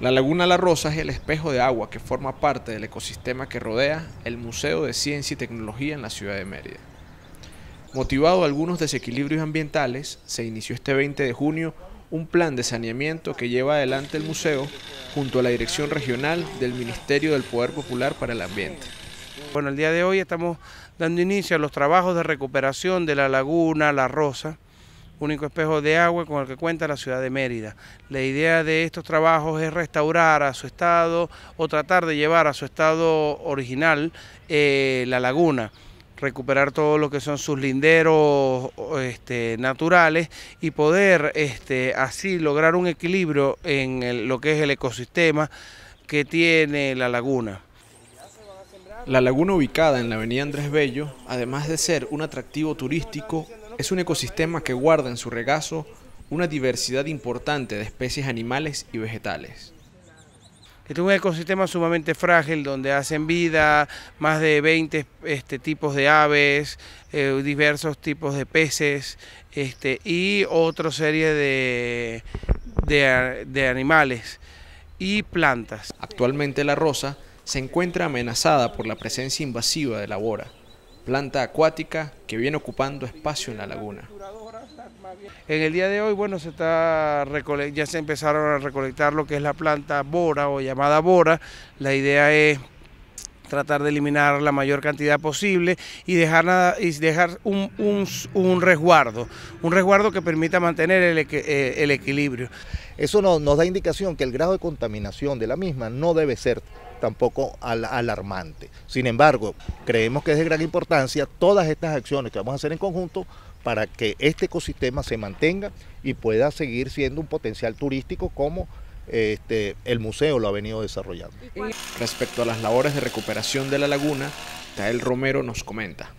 La Laguna La Rosa es el espejo de agua que forma parte del ecosistema que rodea el Museo de Ciencia y Tecnología en la ciudad de Mérida. Motivado algunos desequilibrios ambientales, se inició este 20 de junio un plan de saneamiento que lleva adelante el museo junto a la Dirección Regional del Ministerio del Poder Popular para el Ambiente. Bueno, el día de hoy estamos dando inicio a los trabajos de recuperación de la laguna La Rosa único espejo de agua con el que cuenta la ciudad de Mérida. La idea de estos trabajos es restaurar a su estado o tratar de llevar a su estado original eh, la laguna recuperar todo lo que son sus linderos este, naturales y poder este, así lograr un equilibrio en lo que es el ecosistema que tiene la laguna. La laguna ubicada en la avenida Andrés Bello, además de ser un atractivo turístico, es un ecosistema que guarda en su regazo una diversidad importante de especies animales y vegetales. es un ecosistema sumamente frágil donde hacen vida más de 20 este, tipos de aves, eh, diversos tipos de peces este, y otra serie de animales y plantas. Actualmente la rosa se encuentra amenazada por la presencia invasiva de la bora planta acuática que viene ocupando espacio en la laguna. En el día de hoy, bueno, se está ya se empezaron a recolectar lo que es la planta bora o llamada bora. La idea es tratar de eliminar la mayor cantidad posible y dejar, y dejar un, resguardo, un resguardo que permita mantener el, eh, equilibrio. Eso nos da indicación que el grado de contaminación de la misma no debe ser tampoco alarmante. Sin embargo, creemos que es de gran importancia todas estas acciones que vamos a hacer en conjunto para que este ecosistema se mantenga y pueda seguir siendo un potencial turístico como este, el museo lo ha venido desarrollando. Respecto a las labores de recuperación de la laguna, Tael Romero nos comenta.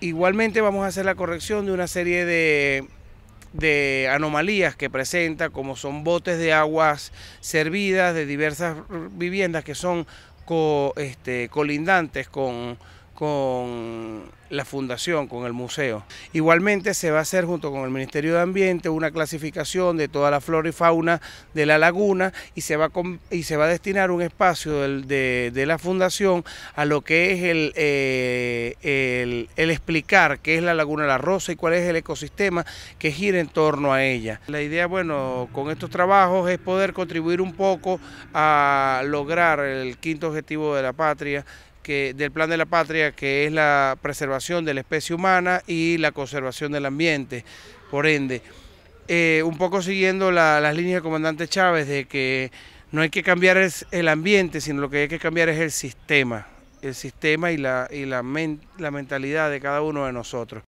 Igualmente vamos a hacer la corrección de una serie de anomalías que presenta, como son botes de aguas servidas de diversas viviendas que son este, colindantes con con la fundación, con el museo. Igualmente se va a hacer junto con el Ministerio de Ambiente una clasificación de toda la flora y fauna de la laguna y se va a, y se va a destinar un espacio de, la fundación a lo que es eh, el, el, explicar qué es la laguna La Rosa y cuál es el ecosistema que gira en torno a ella. La idea, bueno, con estos trabajos es poder contribuir un poco a lograr el quinto objetivo de la patria del plan de la patria, que es la preservación de la especie humana y la conservación del ambiente. Por ende, eh, un poco siguiendo las líneas del comandante Chávez de que no hay que cambiar el ambiente, sino lo que hay que cambiar es el sistema, el sistema y la, y la mentalidad de cada uno de nosotros.